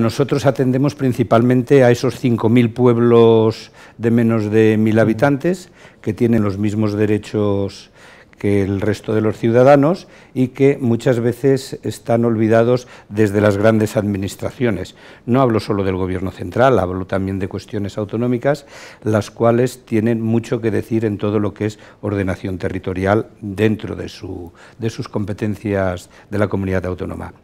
Nosotros atendemos principalmente a esos 5.000 pueblos de menos de 1.000 habitantes que tienen los mismos derechos que el resto de los ciudadanos y que muchas veces están olvidados desde las grandes administraciones. No hablo solo del Gobierno central, hablo también de cuestiones autonómicas, las cuales tienen mucho que decir en todo lo que es ordenación territorial dentro de, de sus competencias de la comunidad autónoma.